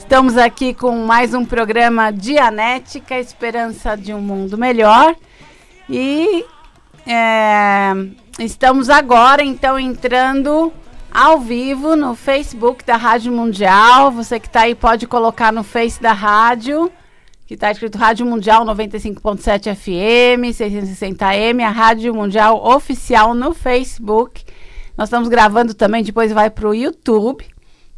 Estamos aqui com mais um programa Dianética, Esperança de um Mundo Melhor. E é, estamos agora, então, entrando ao vivo no Facebook da Rádio Mundial. Você que está aí pode colocar no Face da Rádio, que está escrito Rádio Mundial 95.7 FM, 660M, a Rádio Mundial Oficial no Facebook. Nós estamos gravando também, depois vai para o YouTube.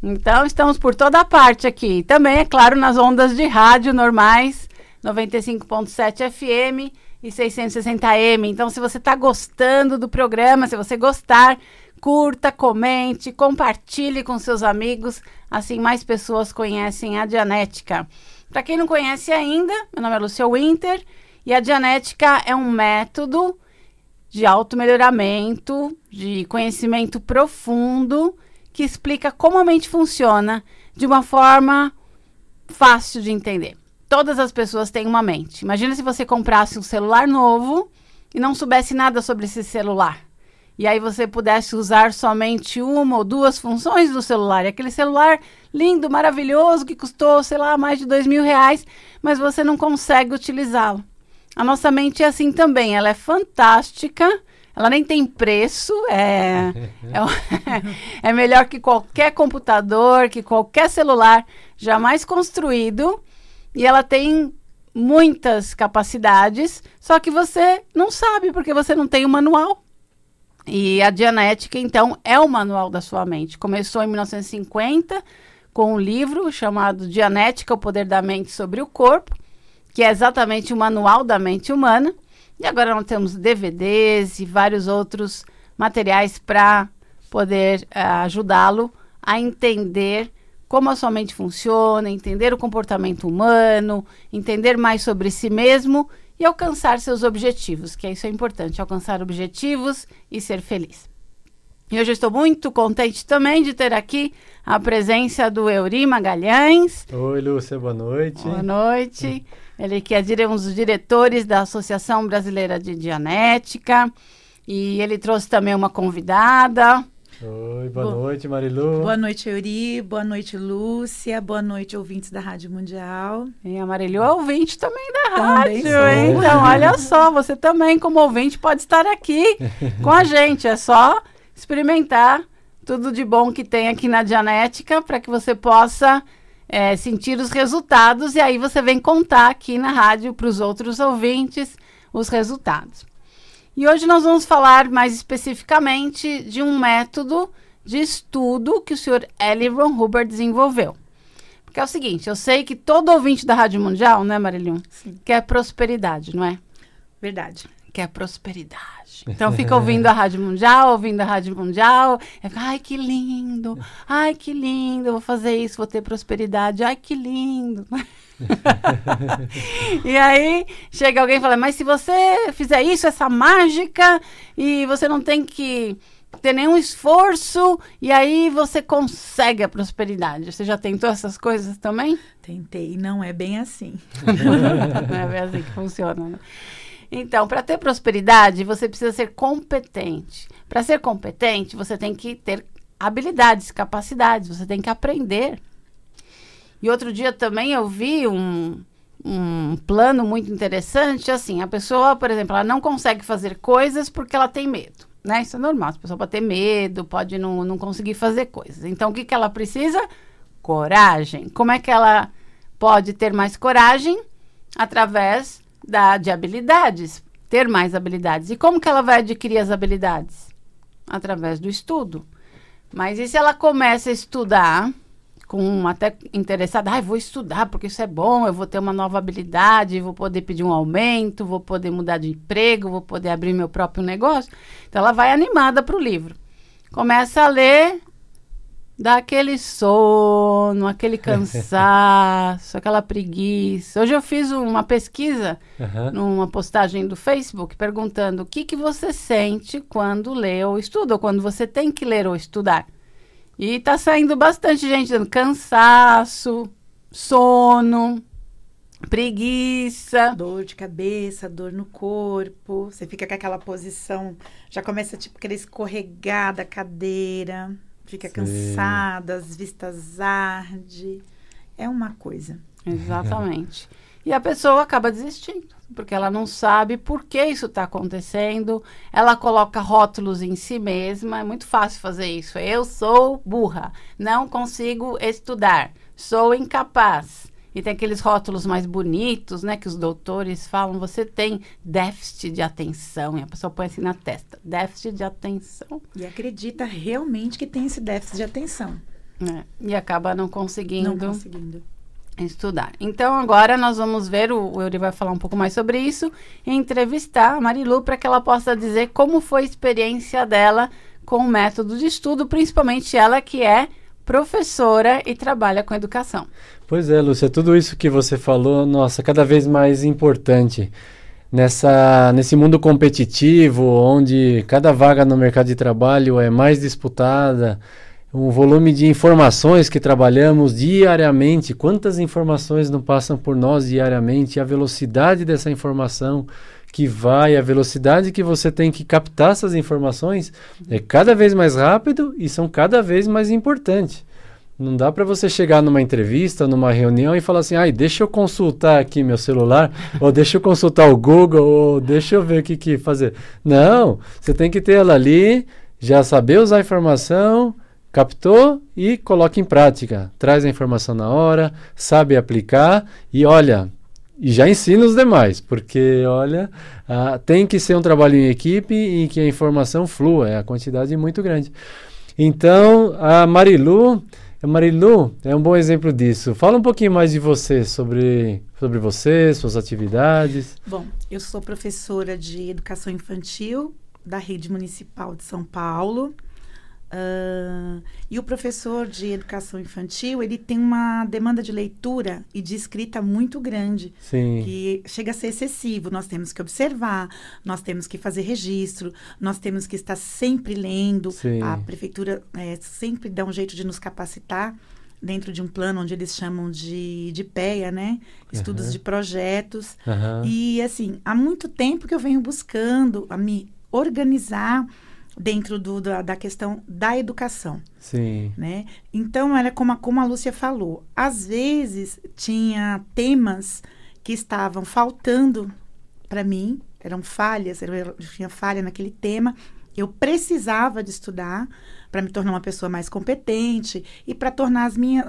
Então, estamos por toda parte aqui. Também, é claro, nas ondas de rádio normais, 95.7 FM e 660M. Então, se você está gostando do programa, se você gostar, curta, comente, compartilhe com seus amigos, assim mais pessoas conhecem a Dianética. Para quem não conhece ainda, meu nome é Lúcia Winter e a Dianética é um método de automelhoramento, de conhecimento profundo que explica como a mente funciona de uma forma fácil de entender. Todas as pessoas têm uma mente. Imagina se você comprasse um celular novo e não soubesse nada sobre esse celular. E aí você pudesse usar somente uma ou duas funções do celular. E aquele celular lindo, maravilhoso, que custou, sei lá, mais de dois mil reais, mas você não consegue utilizá-lo. A nossa mente é assim também. Ela é fantástica, ela nem tem preço, é, é, é, melhor que qualquer computador, que qualquer celular jamais construído. E ela tem muitas capacidades, só que você não sabe, porque você não tem o manual. E a Dianética, então, é o manual da sua mente. Começou em 1950 com um livro chamado Dianética, o Poder da Mente sobre o Corpo, que é exatamente o manual da mente humana. E agora nós temos DVDs e vários outros materiais para poder uh, ajudá-lo a entender como a sua mente funciona, entender o comportamento humano, entender mais sobre si mesmo e alcançar seus objetivos, que é isso é importante, alcançar objetivos e ser feliz. E hoje eu estou muito contente também de ter aqui a presença do Euri Magalhães. Oi, Lúcia, boa noite. Boa noite. Ele que é um dos diretores da Associação Brasileira de Dianética. E ele trouxe também uma convidada. Oi, boa, boa noite, Marilu. Boa noite, Euri. Boa noite, Lúcia. Boa noite, ouvintes da Rádio Mundial. E a Marilu é ouvinte também da também rádio, sou. hein? Então, olha só, você também, como ouvinte, pode estar aqui com a gente. É só experimentar tudo de bom que tem aqui na Dianética para que você possa é, sentir os resultados e aí você vem contar aqui na rádio para os outros ouvintes os resultados. E hoje nós vamos falar mais especificamente de um método de estudo que o senhor Eli Ron Huber desenvolveu. Porque é o seguinte, eu sei que todo ouvinte da Rádio Mundial, né, Marilhão? Sim. quer prosperidade, não é? Verdade que é prosperidade. Então fica ouvindo a Rádio Mundial, ouvindo a Rádio Mundial, e fica, ai que lindo, ai que lindo, vou fazer isso, vou ter prosperidade, ai que lindo. e aí chega alguém e fala, mas se você fizer isso, essa mágica, e você não tem que ter nenhum esforço e aí você consegue a prosperidade. Você já tentou essas coisas também? Tentei, não é bem assim. não é bem assim que funciona. Né? Então, para ter prosperidade, você precisa ser competente. Para ser competente, você tem que ter habilidades, capacidades, você tem que aprender. E outro dia também eu vi um, um plano muito interessante, assim, a pessoa, por exemplo, ela não consegue fazer coisas porque ela tem medo, né? Isso é normal, a pessoa pode ter medo, pode não, não conseguir fazer coisas. Então, o que, que ela precisa? Coragem. Como é que ela pode ter mais coragem? Através da, de habilidades, ter mais habilidades. E como que ela vai adquirir as habilidades? Através do estudo. Mas e se ela começa a estudar, com até interessada, ah, vou estudar porque isso é bom, eu vou ter uma nova habilidade, vou poder pedir um aumento, vou poder mudar de emprego, vou poder abrir meu próprio negócio. Então ela vai animada para o livro. Começa a ler, Dá aquele sono, aquele cansaço, aquela preguiça. Hoje eu fiz uma pesquisa uhum. numa postagem do Facebook perguntando o que, que você sente quando lê ou estuda, ou quando você tem que ler ou estudar. E tá saindo bastante gente dando cansaço, sono, preguiça. Dor de cabeça, dor no corpo. Você fica com aquela posição, já começa tipo querer escorregar da cadeira. Fica Sim. cansada, as vistas arde. É uma coisa. Exatamente. E a pessoa acaba desistindo, porque ela não sabe por que isso está acontecendo. Ela coloca rótulos em si mesma. É muito fácil fazer isso. Eu sou burra, não consigo estudar, sou incapaz. E tem aqueles rótulos mais bonitos, né? Que os doutores falam, você tem déficit de atenção. E a pessoa põe assim na testa, déficit de atenção. E acredita realmente que tem esse déficit de atenção. É, e acaba não conseguindo. Não conseguindo estudar. Então agora nós vamos ver, o, o Yuri vai falar um pouco mais sobre isso, e entrevistar a Marilu para que ela possa dizer como foi a experiência dela com o método de estudo, principalmente ela que é professora e trabalha com educação. Pois é, Lúcia, tudo isso que você falou, nossa, cada vez mais importante. Nessa, nesse mundo competitivo, onde cada vaga no mercado de trabalho é mais disputada, um volume de informações que trabalhamos diariamente, quantas informações não passam por nós diariamente, a velocidade dessa informação que vai, a velocidade que você tem que captar essas informações é cada vez mais rápido e são cada vez mais importantes. Não dá para você chegar numa entrevista, numa reunião e falar assim: ai, deixa eu consultar aqui meu celular, ou deixa eu consultar o Google, ou deixa eu ver o que, que fazer. Não, você tem que ter ela ali, já saber usar a informação, captou e coloca em prática. Traz a informação na hora, sabe aplicar e olha, e já ensina os demais, porque olha, ah, tem que ser um trabalho em equipe e que a informação flua, é a quantidade muito grande. Então, a Marilu, a Marilu é um bom exemplo disso. Fala um pouquinho mais de você, sobre, sobre você, suas atividades. Bom, eu sou professora de educação infantil da rede municipal de São Paulo. Uh, e o professor de educação infantil, ele tem uma demanda de leitura e de escrita muito grande, Sim. que chega a ser excessivo. Nós temos que observar, nós temos que fazer registro, nós temos que estar sempre lendo. Sim. A prefeitura é, sempre dá um jeito de nos capacitar dentro de um plano onde eles chamam de, de PEA, né? Estudos uhum. de projetos. Uhum. E, assim, há muito tempo que eu venho buscando a me organizar dentro do, da, da, questão da educação. Sim. Né? Então, era como a, como a Lúcia falou. Às vezes, tinha temas que estavam faltando para mim, eram falhas, eu tinha falha naquele tema. Eu precisava de estudar para me tornar uma pessoa mais competente e para tornar, as minhas,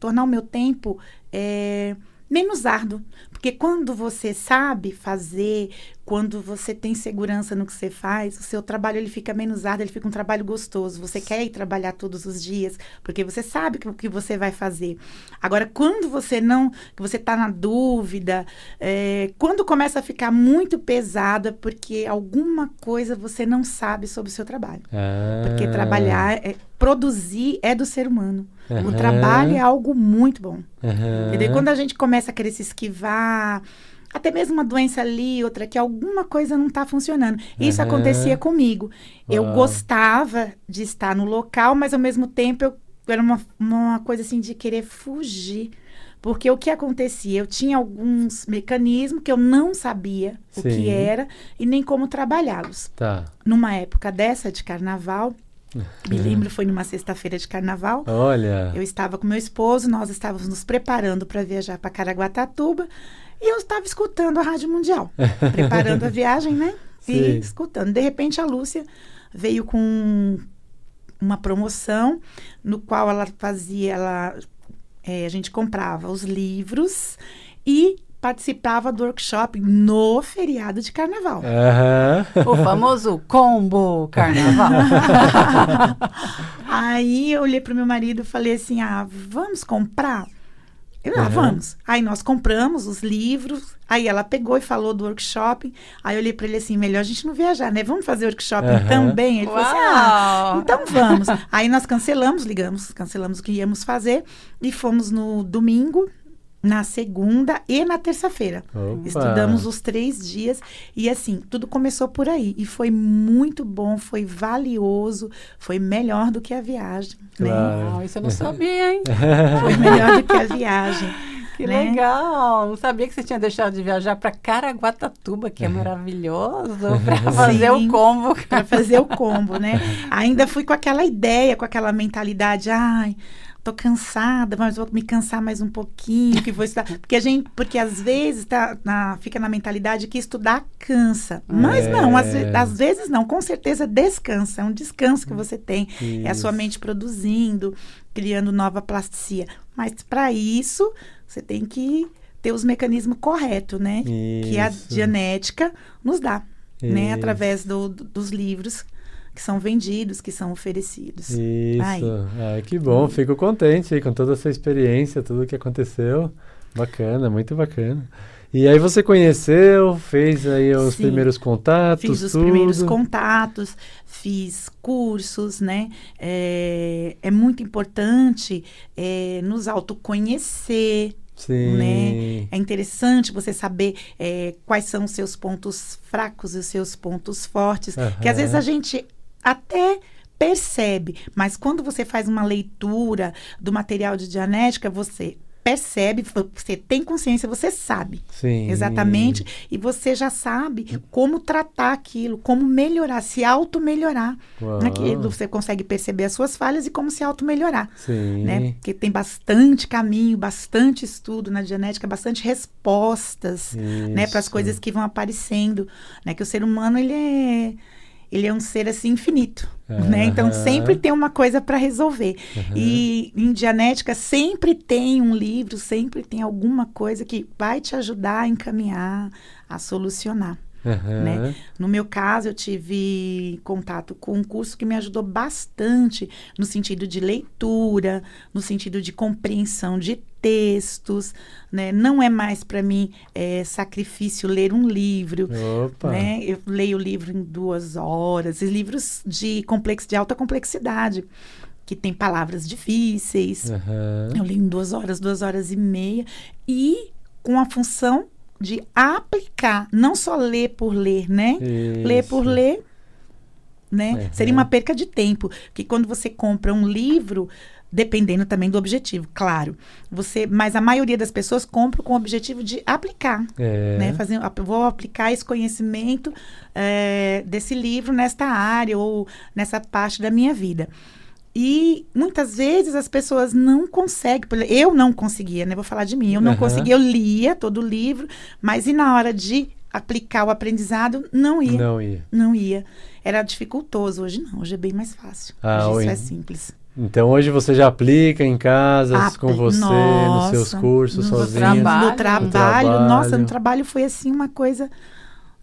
tornar o meu tempo... É, menos árduo. Porque quando você sabe fazer, quando você tem segurança no que você faz, o seu trabalho ele fica amenizado, ele fica um trabalho gostoso. Você quer ir trabalhar todos os dias, porque você sabe o que você vai fazer. Agora, quando você não, você está na dúvida, é, quando começa a ficar muito pesada, porque alguma coisa você não sabe sobre o seu trabalho. Ah. Porque trabalhar, é, produzir é do ser humano. Uhum. O trabalho é algo muito bom. Uhum. E daí, quando a gente começa a querer se esquivar, até mesmo uma doença ali, outra que alguma coisa não está funcionando. Isso uhum. acontecia comigo. Eu gostava de estar no local, mas ao mesmo tempo eu era uma, uma coisa assim de querer fugir. Porque o que acontecia? Eu tinha alguns mecanismos que eu não sabia Sim. o que era e nem como trabalhá-los. Tá. Numa época dessa de carnaval, me lembro, foi numa sexta-feira de carnaval. Olha. Eu estava com meu esposo, nós estávamos nos preparando para viajar para Caraguatatuba. E eu estava escutando a Rádio Mundial, preparando a viagem, né? E Sim. escutando. De repente, a Lúcia veio com uma promoção no qual ela fazia, ela, é, a gente comprava os livros e participava do workshop no feriado de carnaval. Uhum. O famoso combo carnaval. Aí eu olhei para o meu marido e falei assim: ah, vamos comprar? E ah, vamos. Aí nós compramos os livros, aí ela pegou e falou do workshop. Aí eu olhei para ele assim, melhor a gente não viajar, né? Vamos fazer workshop uhum. também? Ele Uau. falou assim, ah, então vamos. aí nós cancelamos, ligamos, cancelamos o que íamos fazer e fomos no domingo, na segunda e na terça-feira. Estudamos os três dias e assim, tudo começou por aí. E foi muito bom, foi valioso, foi melhor do que a viagem. Né? isso eu não sabia, hein? foi melhor do que a viagem. Que né? legal! Não sabia que você tinha deixado de viajar para Caraguatatuba, que é uhum. maravilhoso, para fazer o combo. Para fazer o combo, né? Ainda fui com aquela ideia, com aquela mentalidade, ai, tô cansada, mas vou me cansar mais um pouquinho, que vou estudar. Porque a gente, porque às vezes tá na, fica na mentalidade que estudar cansa. É. Mas é. não, às, às, vezes não, com certeza descansa, é um descanso que você tem. Isso. É a sua mente produzindo, criando nova plasticia. Mas para isso, você tem que ter os mecanismos corretos, né? Isso. Que a genética nos dá, né? Isso. né? Através do, do, dos livros que são vendidos, que são oferecidos. Isso. Ai, Ai que bom. Fico contente aí, com toda essa experiência, tudo o que aconteceu. Bacana, muito bacana. E aí você conheceu, fez aí os Sim, primeiros contatos? Fiz os tudo. primeiros contatos, fiz cursos, né? É, é muito importante é, nos autoconhecer. Né? Sim. Né? É interessante você saber é, quais são os seus pontos fracos e os seus pontos fortes. Uhum. Que às vezes a gente até percebe, mas quando você faz uma leitura do material de dianética, você percebe, você tem consciência, você sabe. Sim. Exatamente. E você já sabe como tratar aquilo, como melhorar, se auto-melhorar. Naquilo né, você consegue perceber as suas falhas e como se auto-melhorar. Sim. Né? Porque tem bastante caminho, bastante estudo na genética, bastante respostas né, Isso. né, para as coisas que vão aparecendo. Né? Que o ser humano, ele é ele é um ser assim infinito, uhum. né? Então sempre tem uma coisa para resolver. Uhum. E em dianética sempre tem um livro, sempre tem alguma coisa que vai te ajudar a encaminhar, a solucionar. Uhum. Né? No meu caso, eu tive contato com um curso que me ajudou bastante no sentido de leitura, no sentido de compreensão de textos, né? Não é mais para mim é, sacrifício ler um livro, Opa. né? Eu leio o livro em duas horas, e livros de complexo, de alta complexidade que tem palavras difíceis. Uhum. Eu leio em duas horas, duas horas e meia e com a função de aplicar, não só ler por ler, né? Isso. Ler por ler, né? Uhum. Seria uma perca de tempo, que quando você compra um livro dependendo também do objetivo, claro. Você, mas a maioria das pessoas compra com o objetivo de aplicar, é. né? Fazer, vou aplicar esse conhecimento é, desse livro nesta área ou nessa parte da minha vida. E muitas vezes as pessoas não conseguem, eu não conseguia, né? Vou falar de mim, eu não uhum. conseguia, eu lia todo o livro, mas e na hora de aplicar o aprendizado, não ia. Não ia. Não ia. Era dificultoso, hoje não, hoje é bem mais fácil. Ah, hoje isso é simples. Então hoje você já aplica em casa, Apli com você, nossa, nos seus cursos, no sozinho. Trabalho. No, trabalho, no trabalho, nossa, no trabalho foi assim uma coisa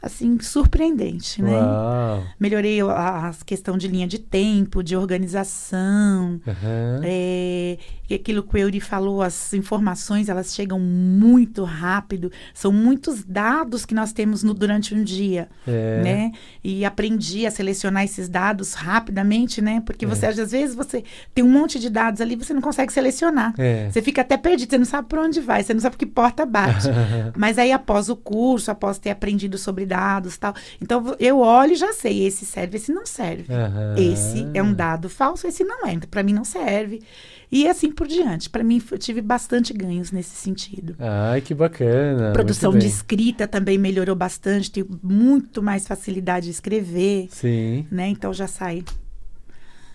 assim, surpreendente, né? Uau. Melhorei a, a, questão de linha de tempo, de organização. Uhum. É, aquilo que o Eury falou, as informações, elas chegam muito rápido. São muitos dados que nós temos no, durante um dia, é. né? E aprendi a selecionar esses dados rapidamente, né? Porque é. você, às vezes, você tem um monte de dados ali, você não consegue selecionar. É. Você fica até perdido, você não sabe para onde vai, você não sabe que porta bate. Mas aí, após o curso, após ter aprendido sobre cuidados tal. Então eu olho e já sei, esse serve, esse não serve. Uhum. Esse é um dado falso, esse não é. para mim não serve. E assim por diante. Para mim, eu tive bastante ganhos nesse sentido. Ai, que bacana. Produção de escrita também melhorou bastante, tenho muito mais facilidade de escrever. Sim. Né? Então já sai.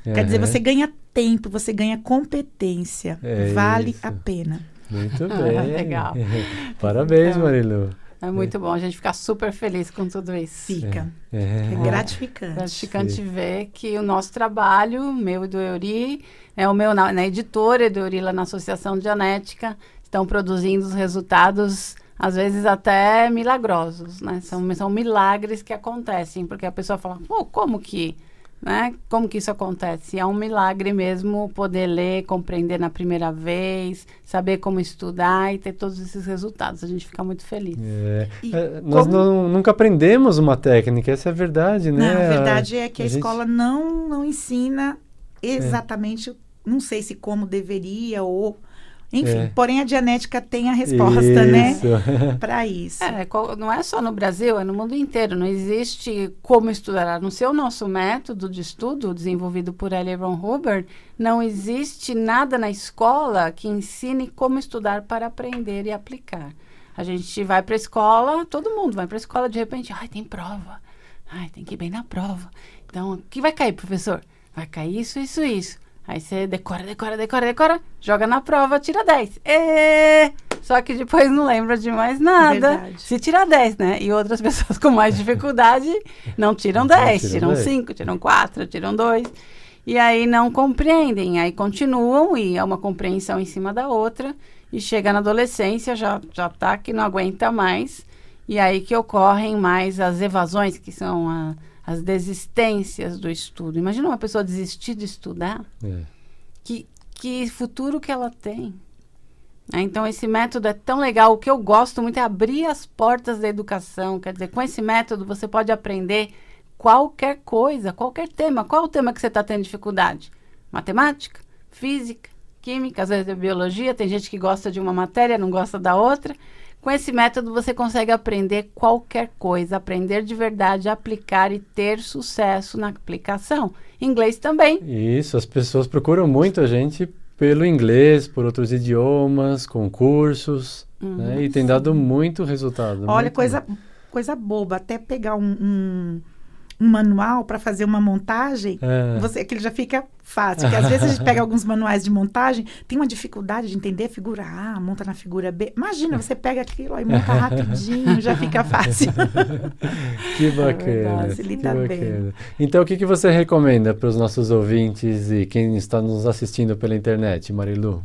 Uhum. Quer dizer, você ganha tempo, você ganha competência. É vale isso. a pena. Muito ah, bem. Legal. Parabéns, então, Marilu. É muito é. bom, a gente fica super feliz com tudo isso. Fica. É, é. é gratificante. Gratificante ver que o nosso trabalho, meu e do Euri, é o meu na, na editora do Euri, lá na Associação de Genética, estão produzindo os resultados às vezes até milagrosos, né? São, são milagres que acontecem, porque a pessoa fala, pô, como que né? Como que isso acontece? É um milagre mesmo poder ler, compreender na primeira vez, saber como estudar e ter todos esses resultados. A gente fica muito feliz. É. É, nós como... não, nunca aprendemos uma técnica, essa é a verdade, né? Não, a verdade é que a, a gente... escola não, não ensina exatamente, é. não sei se como deveria ou enfim, é. porém a genética tem a resposta, né? isso. né? Para isso. É, não é só no Brasil, é no mundo inteiro. Não existe como estudar. A não ser o nosso método de estudo desenvolvido por Ellie Ron não existe nada na escola que ensine como estudar para aprender e aplicar. A gente vai para a escola, todo mundo vai para a escola, de repente, ai, tem prova. Ai, tem que ir bem na prova. Então, o que vai cair, professor? Vai cair isso, isso, isso. Aí você decora, decora, decora, decora, joga na prova, tira 10. Êêê! É, só que depois não lembra de mais nada. Verdade. Se tira 10, né? E outras pessoas com mais dificuldade não tiram 10, não tiram 5, tiram 4, tiram 2. E aí não compreendem, aí continuam e é uma compreensão em cima da outra. E chega na adolescência, já, já tá que não aguenta mais. E aí que ocorrem mais as evasões, que são a as desistências do estudo. Imagina uma pessoa desistir de estudar. É. Que, que futuro que ela tem? É, então, esse método é tão legal. O que eu gosto muito é abrir as portas da educação. Quer dizer, com esse método você pode aprender qualquer coisa, qualquer tema. Qual o tema que você está tendo dificuldade? Matemática? Física? Química? Às vezes é biologia. Tem gente que gosta de uma matéria, não gosta da outra. Com esse método você consegue aprender qualquer coisa, aprender de verdade, aplicar e ter sucesso na aplicação. Inglês também. Isso, as pessoas procuram muito a gente pelo inglês, por outros idiomas, concursos, né? E tem uhum. dado muito resultado. Olha, muito coisa, coisa boba, até pegar um... um um manual para fazer uma montagem, é. você aquilo já fica fácil. Porque às vezes a gente pega alguns manuais de montagem, tem uma dificuldade de entender a figura A, monta na figura B. Imagina, você pega aquilo e monta rapidinho, já fica fácil. que é bacana. que bacana. Bem. Então, o que, que você recomenda para os nossos ouvintes e quem está nos assistindo pela internet, Marilu?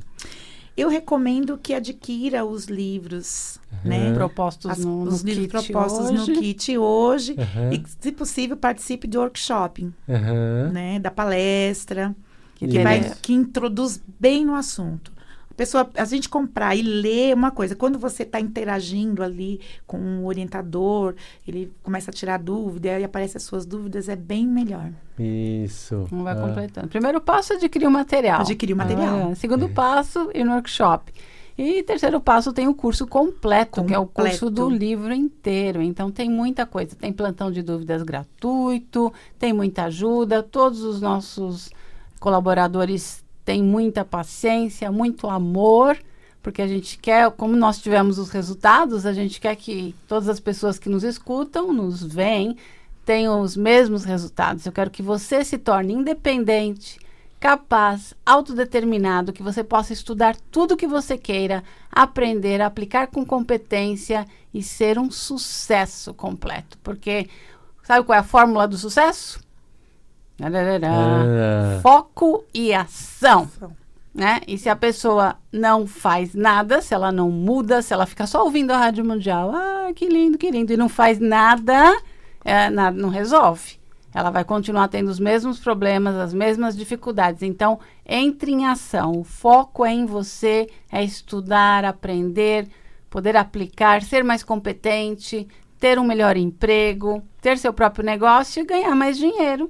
Eu recomendo que adquira os livros, uhum. né? Propostos As, no, os no livros propostos hoje. no kit hoje. Uhum. E, se possível, participe de workshop, né? Da palestra, que, que, vai, é. que introduz bem no assunto. A pessoa, a gente comprar e ler é uma coisa, quando você está interagindo ali com um orientador, ele começa a tirar dúvida e aparece as suas dúvidas, é bem melhor. Isso. não vai ah. completando. Primeiro passo é adquirir o material. Adquirir o material. Ah, segundo é. passo, ir no workshop. E terceiro passo tem o curso completo, completo, que é o curso do livro inteiro. Então tem muita coisa. Tem plantão de dúvidas gratuito, tem muita ajuda. Todos os nossos colaboradores tem muita paciência, muito amor, porque a gente quer, como nós tivemos os resultados, a gente quer que todas as pessoas que nos escutam, nos veem, tenham os mesmos resultados. Eu quero que você se torne independente, capaz, autodeterminado, que você possa estudar tudo o que você queira, aprender, aplicar com competência e ser um sucesso completo. Porque sabe qual é a fórmula do sucesso? Ah. Foco e ação. Né? E se a pessoa não faz nada, se ela não muda, se ela fica só ouvindo a Rádio Mundial, ah, que lindo, que lindo, e não faz nada, é, nada não resolve. Ela vai continuar tendo os mesmos problemas, as mesmas dificuldades. Então, entre em ação. O foco é em você, é estudar, aprender, poder aplicar, ser mais competente, ter um melhor emprego, ter seu próprio negócio e ganhar mais dinheiro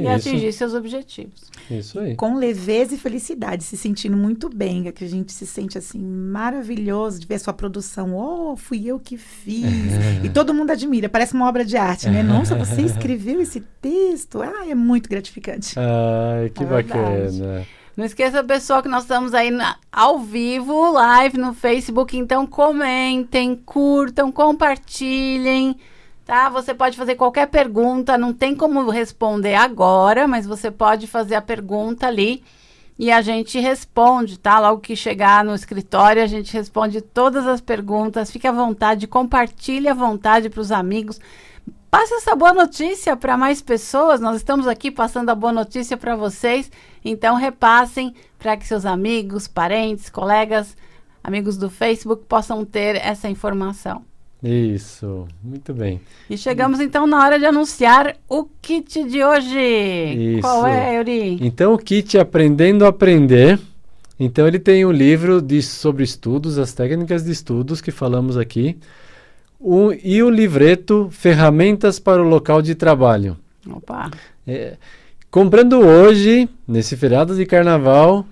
e Isso. atingir seus objetivos. Isso aí. Com leveza e felicidade, se sentindo muito bem, é que a gente se sente assim maravilhoso de ver a sua produção. Oh, fui eu que fiz. E todo mundo admira, parece uma obra de arte, né? Nossa, você escreveu esse texto. Ah, é muito gratificante. Ai, que é bacana. Não esqueça, pessoal, que nós estamos aí na, ao vivo, live no Facebook. Então, comentem, curtam, compartilhem. Tá? Você pode fazer qualquer pergunta, não tem como responder agora, mas você pode fazer a pergunta ali e a gente responde, tá? Logo que chegar no escritório, a gente responde todas as perguntas. Fique à vontade, compartilhe à vontade para os amigos. Passe essa boa notícia para mais pessoas. Nós estamos aqui passando a boa notícia para vocês. Então repassem para que seus amigos, parentes, colegas, amigos do Facebook possam ter essa informação. Isso, muito bem. E chegamos então na hora de anunciar o kit de hoje. Isso. Qual é, Yuri? Então, o kit Aprendendo a Aprender. Então, ele tem um livro de, sobre estudos, as técnicas de estudos que falamos aqui, o, e o livreto Ferramentas para o Local de Trabalho. Opa! É, comprando hoje, nesse feriado de carnaval,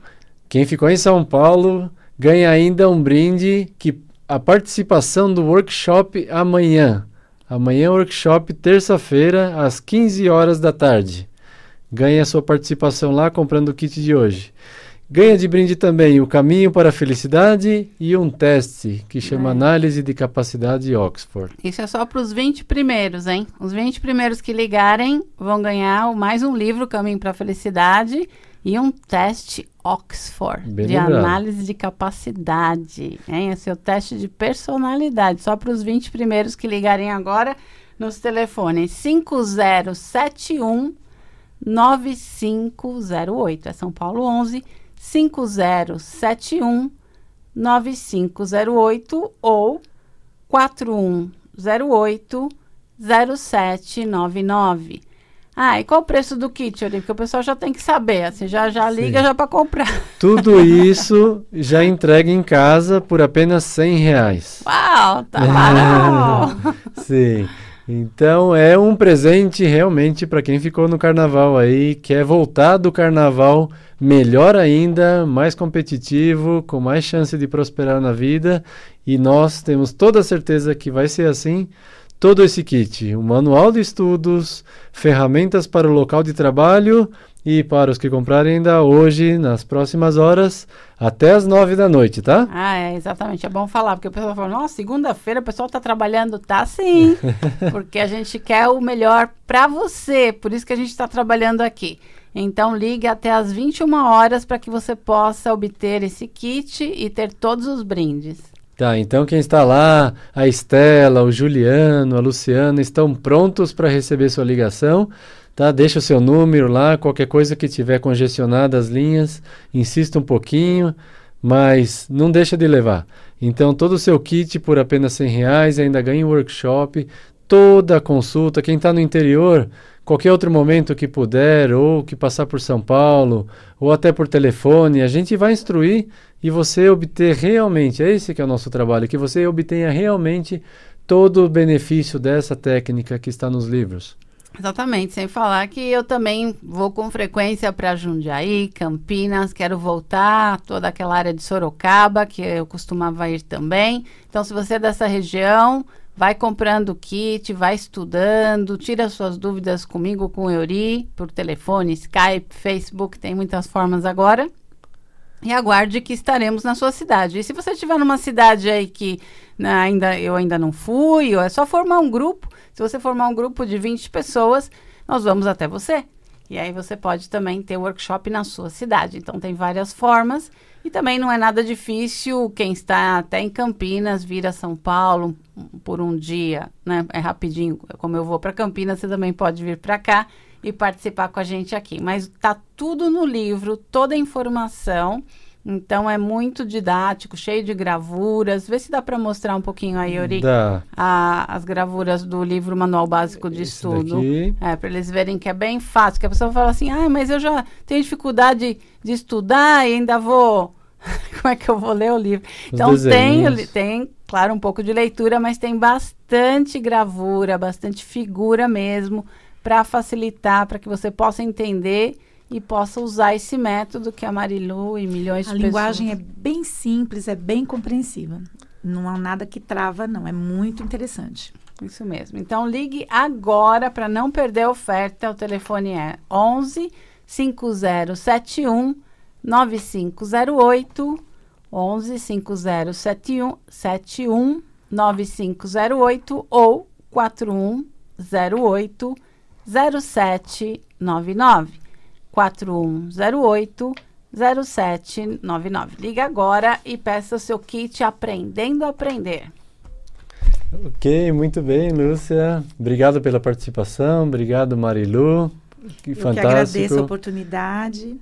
quem ficou em São Paulo ganha ainda um brinde que a participação do workshop amanhã. Amanhã, é workshop, terça-feira, às 15 horas da tarde. Ganhe a sua participação lá comprando o kit de hoje. Ganha de brinde também o caminho para a felicidade e um teste que chama é. Análise de Capacidade Oxford. Isso é só para os 20 primeiros, hein? Os 20 primeiros que ligarem vão ganhar mais um livro, Caminho para a Felicidade, e um teste Oxford, Bem de lembrado. análise de capacidade. Hein? Esse é o teste de personalidade, só para os 20 primeiros que ligarem agora nos telefones 5071 9508. É São Paulo 11 5071 9508 ou 4108 0799. Ah, e qual o preço do kit ali? Porque o pessoal já tem que saber, assim, já, já liga já para comprar. Tudo isso já entrega em casa por apenas 100 reais. Uau, tá Sim. Então é um presente realmente para quem ficou no carnaval aí, quer é voltar do carnaval melhor ainda, mais competitivo, com mais chance de prosperar na vida. E nós temos toda a certeza que vai ser assim todo esse kit: um manual de estudos, ferramentas para o local de trabalho e para os que comprarem ainda hoje, nas próximas horas, até as nove da noite, tá? Ah, é, exatamente. É bom falar, porque o pessoal fala, nossa, segunda-feira o pessoal está trabalhando. Tá sim, porque a gente quer o melhor para você, por isso que a gente está trabalhando aqui. Então ligue até as 21 horas para que você possa obter esse kit e ter todos os brindes. Tá, então quem está lá, a Estela, o Juliano, a Luciana, estão prontos para receber sua ligação. Tá? Deixa o seu número lá, qualquer coisa que tiver congestionada as linhas, insista um pouquinho, mas não deixa de levar. Então todo o seu kit por apenas 100 reais, ainda ganha um workshop, toda a consulta. Quem está no interior, qualquer outro momento que puder, ou que passar por São Paulo, ou até por telefone, a gente vai instruir e você obter realmente, é esse que é o nosso trabalho, que você obtenha realmente todo o benefício dessa técnica que está nos livros. Exatamente, sem falar que eu também vou com frequência para Jundiaí, Campinas, quero voltar, toda aquela área de Sorocaba, que eu costumava ir também. Então, se você é dessa região, vai comprando o kit, vai estudando, tira suas dúvidas comigo, com o Euri, por telefone, Skype, Facebook, tem muitas formas agora. E aguarde que estaremos na sua cidade. E se você estiver numa cidade aí que né, ainda, eu ainda não fui, ou é só formar um grupo. Se você formar um grupo de 20 pessoas, nós vamos até você. E aí você pode também ter workshop na sua cidade. Então tem várias formas e também não é nada difícil quem está até em Campinas vir a São Paulo por um dia, né? É rapidinho. Como eu vou para Campinas, você também pode vir para cá e participar com a gente aqui. Mas tá tudo no livro, toda a informação. Então é muito didático, cheio de gravuras. Vê se dá para mostrar um pouquinho aí, Yuri, a, as gravuras do livro Manual Básico de Esse Estudo. Daqui. É, para eles verem que é bem fácil, que a pessoa fala assim: "Ah, mas eu já tenho dificuldade de estudar e ainda vou como é que eu vou ler o livro?" Os então tem, tem, claro, um pouco de leitura, mas tem bastante gravura, bastante figura mesmo para facilitar, para que você possa entender e possa usar esse método que a Marilu e milhões a de pessoas... A linguagem é bem simples, é bem compreensiva. Não há nada que trava, não. É muito interessante. Isso mesmo. Então ligue agora para não perder a oferta. O telefone é 11 5071 9508 11 5071 71 9508 ou 4108 0799. 4108 0799. Liga agora e peça o seu kit Aprendendo a Aprender. Ok, muito bem, Lúcia. Obrigado pela participação, obrigado, Marilu. Que Eu fantástico. Eu que agradeço a oportunidade.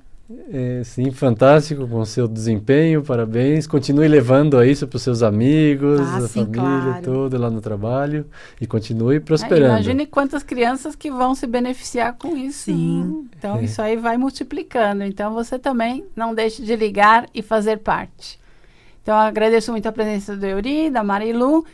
É, sim, fantástico com o seu desempenho, parabéns. Continue levando isso para os seus amigos, ah, a sim, família claro. lá no trabalho e continue é, prosperando. imagine quantas crianças que vão se beneficiar com isso. Sim. Né? Então, é. isso aí vai multiplicando. Então, você também não deixe de ligar e fazer parte. Então, agradeço muito a presença do Euri, da Marilu.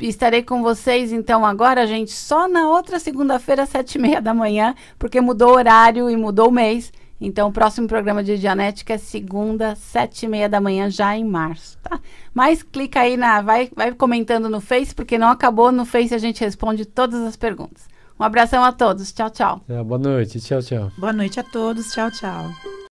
Estarei com vocês, então, agora, gente, só na outra segunda-feira, às sete e meia da manhã, porque mudou o horário e mudou o mês. Então, o próximo programa de Dianética é segunda, sete e meia da manhã, já em março, tá? Mas clica aí na... Vai, vai comentando no Face, porque não acabou. No Face a gente responde todas as perguntas. Um abração a todos. Tchau, tchau. É, boa noite. Tchau, tchau. Boa noite a todos. Tchau, tchau.